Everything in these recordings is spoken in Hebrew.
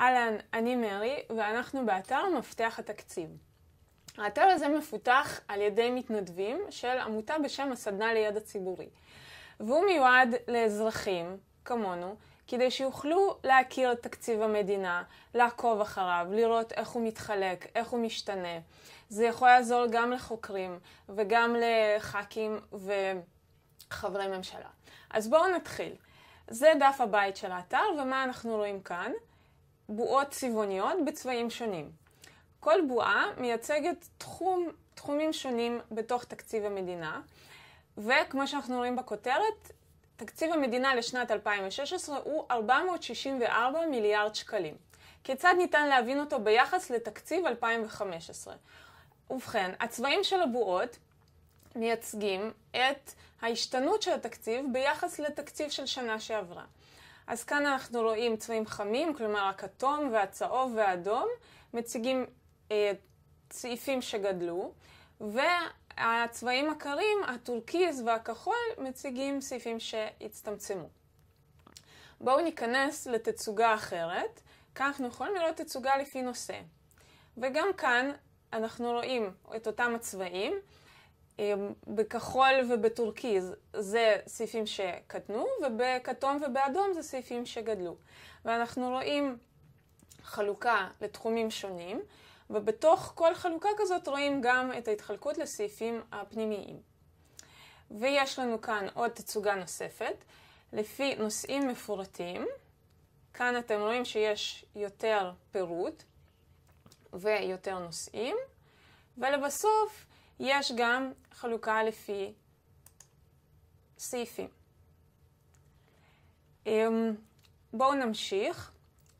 אהלן, אני מרי, ואנחנו באתר מפתח התקציב. האתר הזה מפותח על ידי מתנדבים של עמותה בשם הסדנה לידע ציבורי, והוא מיועד לאזרחים, כמונו, כדי שיוכלו להכיר את תקציב המדינה, לעקוב אחריו, לראות איך הוא מתחלק, איך הוא משתנה. זה יכול לעזור גם לחוקרים וגם לח"כים וחברי ממשלה. אז בואו נתחיל. זה דף הבית של האתר, ומה אנחנו רואים כאן? בועות צבעוניות בצבעים שונים. כל בועה מייצגת תחום, תחומים שונים בתוך תקציב המדינה, וכמו שאנחנו רואים בכותרת, תקציב המדינה לשנת 2016 הוא 464 מיליארד שקלים. כיצד ניתן להבין אותו ביחס לתקציב 2015? ובכן, הצבעים של הבועות מייצגים את ההשתנות של התקציב ביחס לתקציב של שנה שעברה. אז כאן אנחנו רואים צבעים חמים, כלומר הכתום והצהוב והאדום, מציגים אה, צעיפים שגדלו, והצבעים הקרים, הטורקיז והכחול, מציגים סעיפים שהצטמצמו. בואו ניכנס לתצוגה אחרת, כאן אנחנו יכולים לראות תצוגה לפי נושא. וגם כאן אנחנו רואים את אותם הצבעים, אמ, בכחול ובטורקיז זה סעיפים שקטנו, ובכתום ובאדום זה סעיפים שגדלו. ואנחנו רואים חלוקה לתחומים שונים, ובתוך כל חלוקה כזאת רואים גם את ההתחלקות לסעיפים הפנימיים. ויש לנו כאן עוד תצוגה נוספת, לפי נושאים מפורטים. כאן אתם רואים שיש יותר פירוט ויותר נושאים, ולבסוף יש גם חלוקה לפי סעיפים. אמ, בואו נמשיך.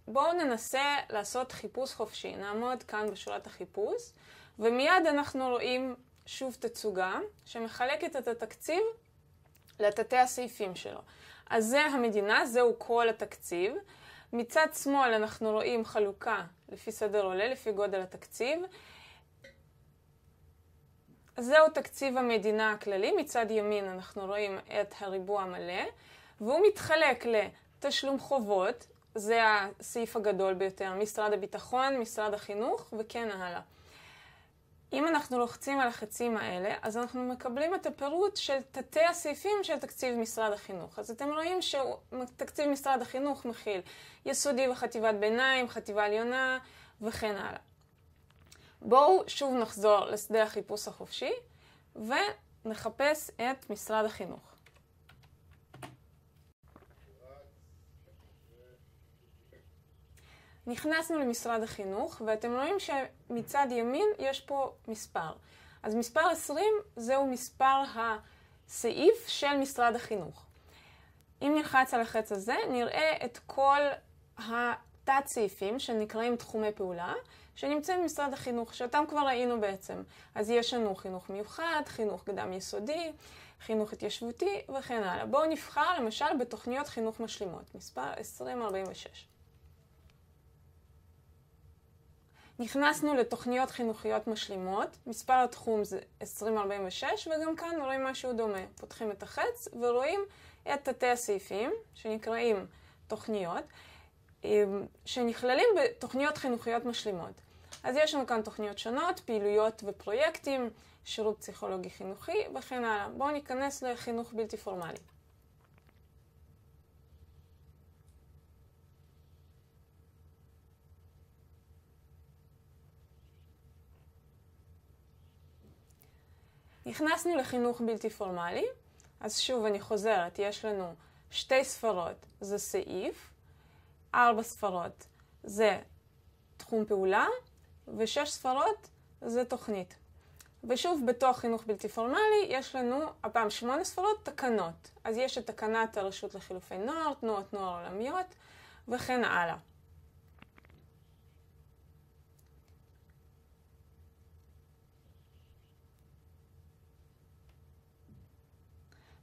בואו ננסה לעשות חיפוש חופשי. נעמוד כאן בשורת החיפוש, ומיד אנחנו רואים שוב תצוגה שמחלקת את התקציב לתתי הסעיפים שלו. אז זה המדינה, זהו כל התקציב. מצד שמאל אנחנו רואים חלוקה לפי סדר עולה, לפי גודל התקציב. זהו תקציב המדינה הכללי. מצד ימין אנחנו רואים את הריבוע המלא, והוא מתחלק לתשלום חובות, זה הסעיף הגדול ביותר, משרד הביטחון, משרד החינוך וכן הלאה. אם אנחנו לוחצים על החצים האלה, אז אנחנו מקבלים את הפירוט של תתי הסעיפים של תקציב משרד החינוך. אז אתם רואים שתקציב משרד החינוך מכיל יסודי וחטיבת ביניים, חטיבה עליונה וכן הלאה. בואו שוב נחזור לשדה החיפוש החופשי ונחפש את משרד החינוך. נכנסנו למשרד החינוך, ואתם רואים שמצד ימין יש פה מספר. אז מספר 20 זהו מספר הסעיף של משרד החינוך. אם נלחץ על החץ הזה, נראה את כל תת-סעיפים שנקראים תחומי פעולה, שנמצאים במשרד החינוך, שאותם כבר ראינו בעצם. אז יש לנו חינוך מיוחד, חינוך קדם יסודי, חינוך התיישבותי וכן הלאה. בואו נבחר למשל בתוכניות חינוך משלימות, מספר 2046. נכנסנו לתוכניות חינוכיות משלימות, מספר התחום זה 2046, וגם כאן רואים משהו דומה. פותחים את החץ ורואים את תתי הסעיפים, שנקראים תוכניות. אמ, שנכללים בתוכניות חינוכיות משלימות. אז יש לנו כאן תוכניות שונות, פעילויות ופרויקטים, שירות פסיכולוגי חינוכי וכן הלאה. בואו ניכנס לחינוך בלתי פורמלי. נכנסנו לחינוך בלתי פורמלי, אז שוב אני חוזרת, יש לנו שתי ספרות, זה סעיף, ארבע ספרות זה תחום פעולה, ושש ספרות זה תוכנית. ושוב, בתוך חינוך בלתי פורמלי, יש לנו הפעם שמונה ספרות תקנות. אז יש את תקנת הרשות לחילופי נוער, תנועות נוער עולמיות, וכן הלאה.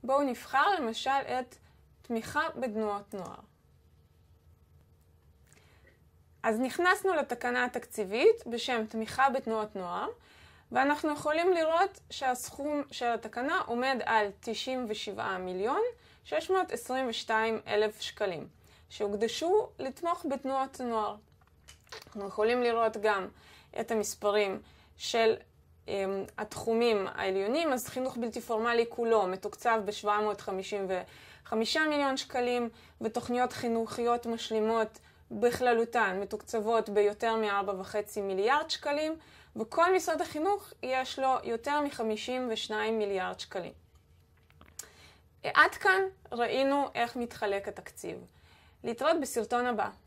בואו נבחר למשל את תמיכה בתנועות נוער. אז נכנסנו לתקנה התקציבית בשם תמיכה בתנועות נוער, ואנחנו יכולים לראות שהסכום של התקנה עומד על 97 מיליון 622 אלף שקלים, שהוקדשו לתמוך בתנועות נוער. אנחנו יכולים לראות גם את המספרים של הם, אמ, התחומים העליונים, אז חינוך בלתי פורמלי כולו מתוקצב ב-755 מיליון שקלים, ותוכניות חינוכיות משלימות בכללותן מתוקצבות ביותר מ-4.5 מיליארד שקלים, וכל משרד החינוך יש לו יותר מ-52 מיליארד שקלים. עד כאן ראינו איך מתחלק התקציב. להתראות בסרטון הבא.